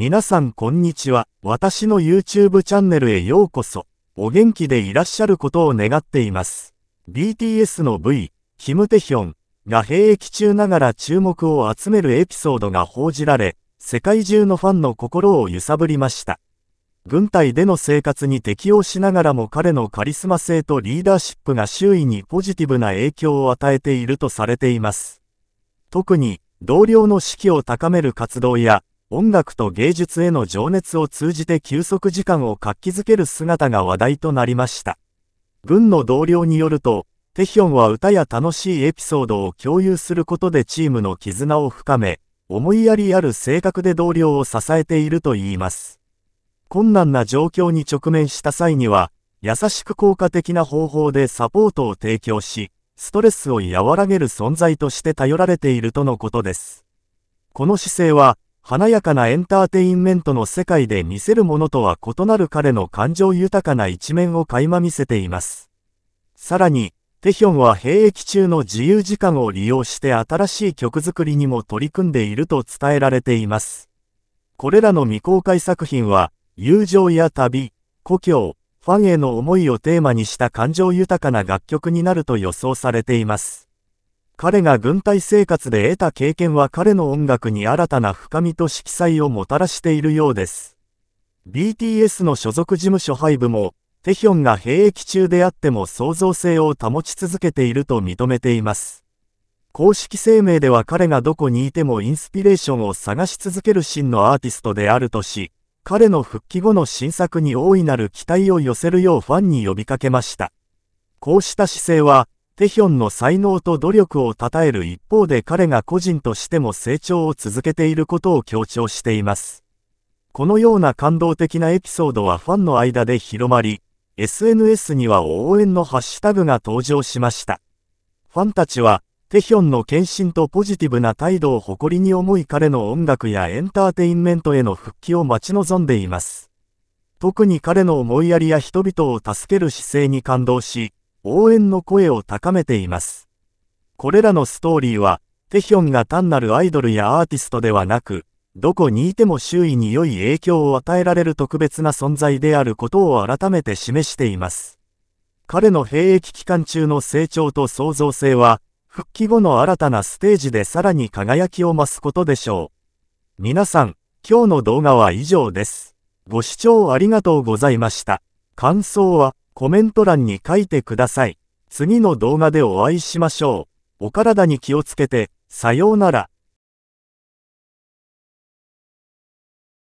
皆さんこんにちは。私の YouTube チャンネルへようこそ。お元気でいらっしゃることを願っています。BTS の V、キム・テヒョンが兵役中ながら注目を集めるエピソードが報じられ、世界中のファンの心を揺さぶりました。軍隊での生活に適応しながらも彼のカリスマ性とリーダーシップが周囲にポジティブな影響を与えているとされています。特に、同僚の士気を高める活動や、音楽と芸術への情熱を通じて休息時間を活気づける姿が話題となりました。軍の同僚によると、テヒョンは歌や楽しいエピソードを共有することでチームの絆を深め、思いやりある性格で同僚を支えているといいます。困難な状況に直面した際には、優しく効果的な方法でサポートを提供し、ストレスを和らげる存在として頼られているとのことです。この姿勢は、華やかなエンターテインメントの世界で見せるものとは異なる彼の感情豊かな一面を垣間見せています。さらに、テヒョンは兵役中の自由時間を利用して新しい曲作りにも取り組んでいると伝えられています。これらの未公開作品は、友情や旅、故郷、ファンへの思いをテーマにした感情豊かな楽曲になると予想されています。彼が軍隊生活で得た経験は彼の音楽に新たな深みと色彩をもたらしているようです。BTS の所属事務所ハイブも、テヒョンが兵役中であっても創造性を保ち続けていると認めています。公式声明では彼がどこにいてもインスピレーションを探し続ける真のアーティストであるとし、彼の復帰後の新作に大いなる期待を寄せるようファンに呼びかけました。こうした姿勢は、テヒョンの才能と努力を称える一方で彼が個人としても成長を続けていることを強調しています。このような感動的なエピソードはファンの間で広まり、SNS には応援のハッシュタグが登場しました。ファンたちは、テヒョンの献身とポジティブな態度を誇りに思い彼の音楽やエンターテインメントへの復帰を待ち望んでいます。特に彼の思いやりや人々を助ける姿勢に感動し、応援の声を高めています。これらのストーリーは、テヒョンが単なるアイドルやアーティストではなく、どこにいても周囲に良い影響を与えられる特別な存在であることを改めて示しています。彼の兵役期間中の成長と創造性は、復帰後の新たなステージでさらに輝きを増すことでしょう。皆さん、今日の動画は以上です。ご視聴ありがとうございました。感想は、コメント欄に書いてください。次の動画でお会いしましょう。お体に気をつけて、さようなら。